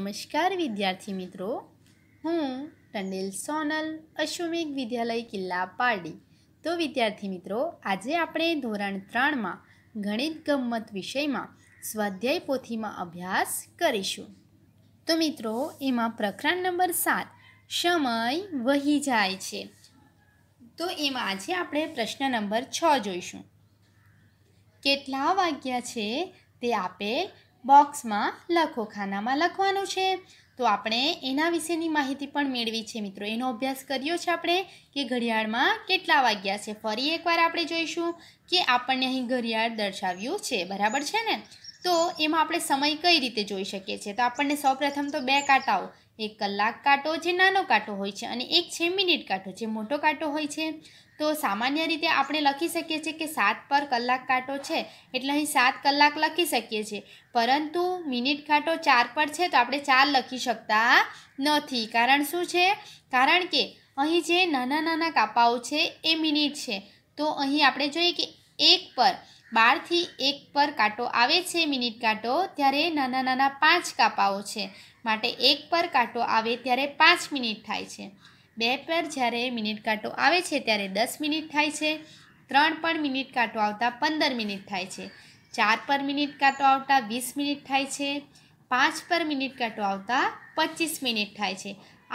નમસ્કાર વિદ્યાર્થી મિત્રો હું ટંડેલ સોનલ અશ્વમેઘ વિદ્યાલય કિલ્લા પારડી તો વિદ્યાર્થી મિત્રો આજે આપણે ધોરણ ત્રણમાં ગણિત ગમ્મત વિષયમાં સ્વાધ્યાય પોથીમાં અભ્યાસ કરીશું તો મિત્રો એમાં પ્રકરણ નંબર સાત સમય વહી જાય છે તો એમાં આજે આપણે પ્રશ્ન નંબર છ જોઈશું કેટલા વાગ્યા છે તે આપેલ બોક્સમાં લખો ખાનામાં લખવાનું છે તો આપણે એના વિશેની માહિતી પણ મેળવી છે મિત્રો એનો અભ્યાસ કર્યો છે આપણે કે ઘડિયાળમાં કેટલા વાગ્યા છે ફરી એકવાર આપણે જોઈશું કે આપણને અહીં ઘડિયાળ દર્શાવ્યું છે બરાબર છે ને તો એમાં આપણે સમય કઈ રીતે જોઈ શકીએ છીએ તો આપણને સૌપ્રથમ તો બે કાંટાઓ એક કલાક કાંટો જે નાનો કાંટો હોય છે અને એક છે મિનિટ કાંટો જે મોટો કાંટો હોય છે તો સામાન્ય રીતે આપણે લખી શકીએ છીએ કે સાત પર કલાક કાંટો છે એટલે અહીં સાત કલાક લખી શકીએ છીએ પરંતુ મિનિટ કાંટો ચાર પર છે તો આપણે ચાર લખી શકતા નથી કારણ શું છે કારણ કે અહીં જે નાના નાના કાપાઓ છે એ મિનિટ છે તો અહીં આપણે જોઈએ કે એક પર બારથી એક પર કાંટો આવે છે મિનિટ કાંટો ત્યારે નાના નાના પાંચ કાપાઓ છે માટે એક પર કાંટો આવે ત્યારે પાંચ મિનિટ થાય છે બે પર જ્યારે મિનિટ કાંટો આવે છે ત્યારે દસ મિનિટ થાય છે ત્રણ પર મિનિટ કાંટો આવતા પંદર મિનિટ થાય છે ચાર પર મિનિટ કાંટો આવતા વીસ મિનિટ થાય છે પાંચ પર મિનિટ કાંટો આવતા પચીસ મિનિટ થાય છે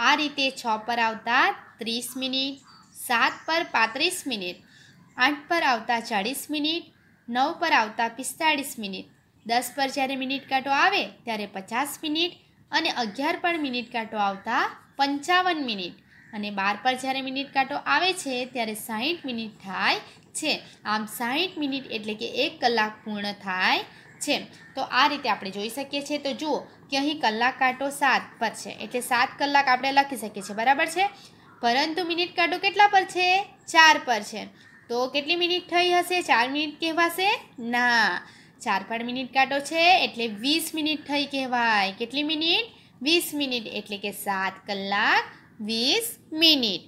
આ રીતે છ પર આવતા ત્રીસ મિનિટ સાત પર પાંત્રીસ મિનિટ આઠ પર આવતા ચાળીસ મિનિટ નવ પર આવતા પિસ્તાળીસ મિનિટ દસ પર જ્યારે મિનિટ કાંટો આવે ત્યારે પચાસ મિનિટ અને અગિયાર પર મિનિટ કાંટો આવતા પંચાવન મિનિટ અને બાર પર જ્યારે મિનિટ કાંટો આવે છે ત્યારે સાહીઠ મિનિટ થાય છે આમ સાહીઠ મિનિટ એટલે કે એક કલાક પૂર્ણ થાય છે તો આ રીતે આપણે જોઈ શકીએ છીએ તો જુઓ કે અહીં કલાક કાંટો સાત પર છે એટલે સાત કલાક આપણે લખી શકીએ છીએ બરાબર છે પરંતુ મિનિટ કાંટો કેટલા પર છે ચાર પર છે તો કેટલી મિનિટ થઈ હશે ચાર મિનિટ કહેવાશે ના ચાર પાંચ મિનિટ કાંટો છે એટલે વીસ મિનિટ થઈ કહેવાય કેટલી મિનિટ વીસ મિનિટ એટલે કે સાત કલાક વીસ મિનિટ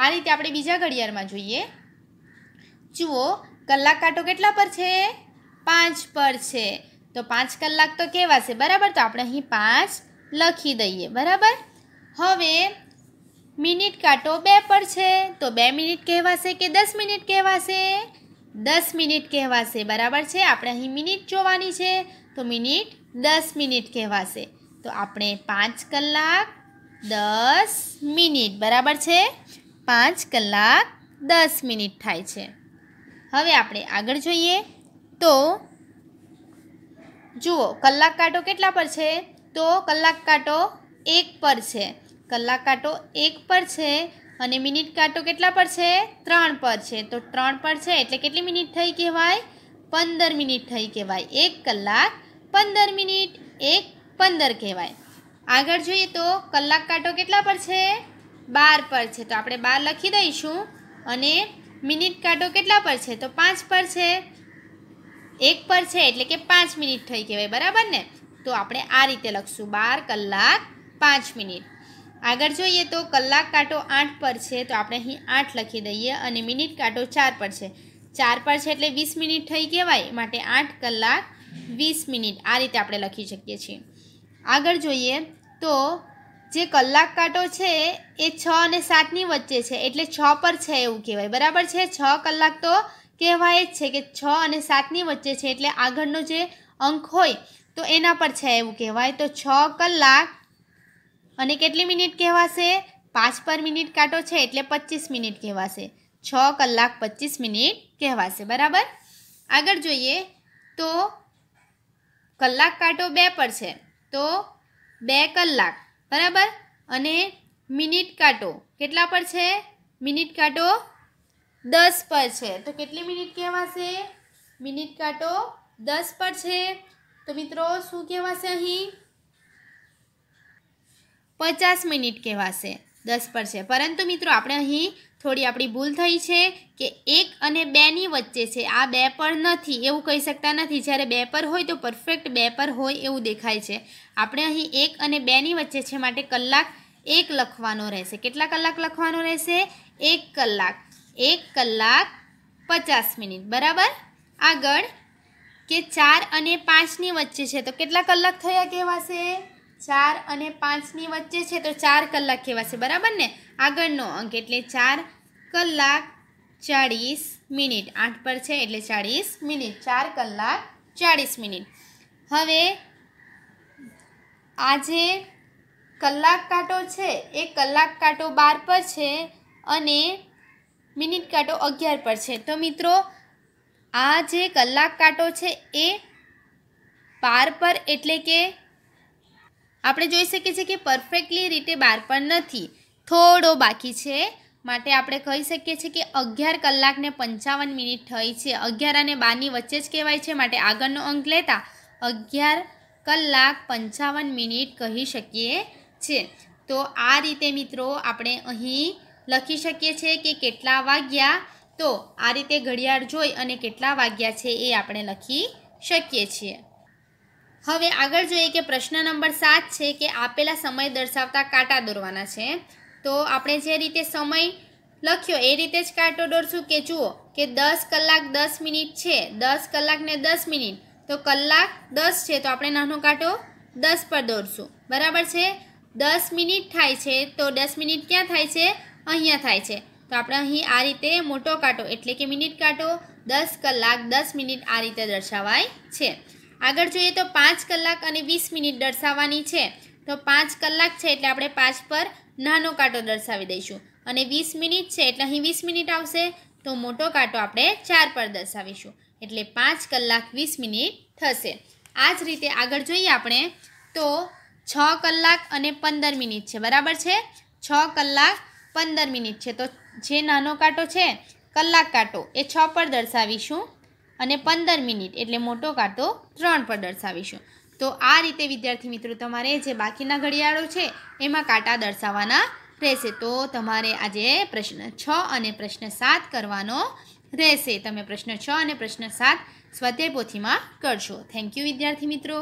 આ રીતે આપણે બીજા ઘડિયાળમાં જોઈએ જુઓ કલાક કાંટો કેટલા પર છે પાંચ પર છે તો પાંચ કલાક તો કહેવાશે બરાબર તો આપણે અહીં પાંચ લખી દઈએ બરાબર હવે મિનિટ કાંટો બે પર છે તો બે મિનિટ કહેવાશે કે દસ મિનિટ કહેવાશે દસ મિનિટ કહેવાશે બરાબર છે આપણે અહીં મિનિટ જોવાની છે તો મિનિટ દસ મિનિટ કહેવાશે તો આપણે પાંચ કલાક દસ મિનિટ બરાબર છે પાંચ કલાક દસ મિનિટ થાય છે હવે આપણે આગળ જોઈએ તો જુઓ કલાક કાંટો કેટલા પર છે તો કલાક કાંટો એક પર છે કલાક કાંટો એક પર છે અને મિનિટ કાંટો કેટલા પર છે ત્રણ પર છે તો ત્રણ પર છે એટલે કેટલી મિનિટ થઈ કહેવાય પંદર મિનિટ થઈ કહેવાય એક કલાક પંદર મિનિટ એક પંદર કહેવાય આગળ જોઈએ તો કલાક કાંટો કેટલા પર છે બાર પર છે તો આપણે બાર લખી દઈશું અને મિનિટ કાંટો કેટલા પર છે તો પાંચ પર છે એક પર છે એટલે કે પાંચ મિનિટ થઈ કહેવાય બરાબર ને તો આપણે આ રીતે લખશું બાર કલાક પાંચ મિનિટ આગળ જોઈએ તો કલાક કાંટો આઠ પર છે તો આપણે અહીં આઠ લખી દઈએ અને મિનિટ કાંટો ચાર પર છે ચાર પર છે એટલે વીસ મિનિટ થઈ કહેવાય માટે આઠ કલાક વીસ મિનિટ આ રીતે આપણે લખી શકીએ છીએ આગળ જોઈએ તો જે કલાક કાંટો છે એ છ અને સાતની વચ્ચે છે એટલે છ પર છે એવું કહેવાય બરાબર છે છ કલાક તો કહેવાય જ છે કે છ અને સાતની વચ્ચે છે એટલે આગળનો જે અંક હોય તો એના પર છે એવું કહેવાય તો છ કલાક અને કેટલી મિનિટ કહેવાશે પાંચ પર મિનિટ કાંટો છે એટલે પચીસ મિનિટ કહેવાશે છ કલાક પચીસ મિનિટ કહેવાશે બરાબર આગળ જોઈએ તો કલાક કાંટો બે પર છે તો બે કલાક બરાબર અને મિનિટ કાંટો કેટલા પર છે મિનિટ કાંટો દસ પર છે તો કેટલી મિનિટ કહેવાશે મિનિટ કાંટો દસ પર છે તો મિત્રો શું કહેવાશે અહીં પચાસ મિનિટ કહેવાશે દસ પર છે પરંતુ મિત્રો આપણે અહીં થોડી આપણી ભૂલ થઈ છે કે એક અને બેની વચ્ચે છે આ બે પર નથી એવું કહી શકતા નથી જ્યારે બે પર હોય તો પરફેક્ટ બે પર હોય એવું દેખાય છે આપણે અહીં એક અને બેની વચ્ચે છે માટે કલાક એક લખવાનો રહેશે કેટલા કલાક લખવાનો રહેશે એક કલાક એક કલાક પચાસ મિનિટ બરાબર આગળ કે ચાર અને પાંચની વચ્ચે છે તો કેટલા કલાક થયા કહેવાશે ચાર અને પાંચની વચ્ચે છે તો ચાર કલાક કહેવાશે બરાબર ને આગળનો અંક એટલે ચાર કલાક ચાળીસ મિનિટ આઠ પર છે એટલે ચાળીસ મિનિટ ચાર કલાક ચાળીસ મિનિટ હવે આજે કલાક કાંટો છે એ કલાક કાંટો બાર પર છે અને મિનિટ કાંટો અગિયાર પર છે તો મિત્રો આ જે કલાક કાંટો છે એ બાર પર એટલે કે આપણે જોઈ શકીએ છીએ કે પરફેક્ટલી રીતે બાર પણ નથી થોડો બાકી છે માટે આપણે કહી શકીએ છીએ કે અગિયાર કલાકને પંચાવન મિનિટ થઈ છે અગિયાર અને બારની વચ્ચે જ કહેવાય છે માટે આગળનો અંક લેતા અગિયાર કલાક પંચાવન મિનિટ કહી શકીએ છે તો આ રીતે મિત્રો આપણે અહીં લખી શકીએ છીએ કે કેટલા વાગ્યા તો આ રીતે ઘડિયાળ જોઈ અને કેટલા વાગ્યા છે એ આપણે લખી શકીએ છીએ હવે આગળ જોઈએ કે પ્રશ્ન નંબર સાત છે કે આપેલા સમય દર્શાવતા કાંટા દોરવાના છે તો આપણે જે રીતે સમય લખ્યો એ રીતે જ કાંટો દોરશું કે જુઓ કે દસ કલાક દસ મિનિટ છે દસ કલાકને દસ મિનિટ તો કલાક દસ છે તો આપણે નાનો કાંટો દસ પર દોરશું બરાબર છે દસ મિનિટ થાય છે તો દસ મિનિટ ક્યાં થાય છે અહીંયા થાય છે તો આપણે અહીં આ રીતે મોટો કાંટો એટલે કે મિનિટ કાંટો દસ કલાક દસ મિનિટ આ રીતે દર્શાવાય છે આગળ જોઈએ તો પાંચ કલાક અને વીસ મિનિટ દર્શાવવાની છે તો પાંચ કલાક છે એટલે આપણે પાંચ પર નાનો કાંટો દર્શાવી દઈશું અને વીસ મિનિટ છે એટલે અહીં વીસ મિનિટ આવશે તો મોટો કાંટો આપણે ચાર પર દર્શાવીશું એટલે પાંચ કલાક વીસ મિનિટ થશે આ જ રીતે આગળ જોઈએ આપણે તો છ કલાક અને પંદર મિનિટ છે બરાબર છે છ કલાક પંદર મિનિટ છે તો જે નાનો કાંટો છે કલાક કાંટો એ છ પર દર્શાવીશું અને પંદર મિનિટ એટલે મોટો કાંટો ત્રણ પર દર્શાવીશું તો આ રીતે વિદ્યાર્થી મિત્રો તમારે જે બાકીના ઘડિયાળો છે એમાં કાંટા દર્શાવવાના રહેશે તો તમારે આજે પ્રશ્ન છ અને પ્રશ્ન સાત કરવાનો રહેશે તમે પ્રશ્ન છ અને પ્રશ્ન સાત સ્વતે પોથીમાં કરશો થેન્ક યુ વિદ્યાર્થી મિત્રો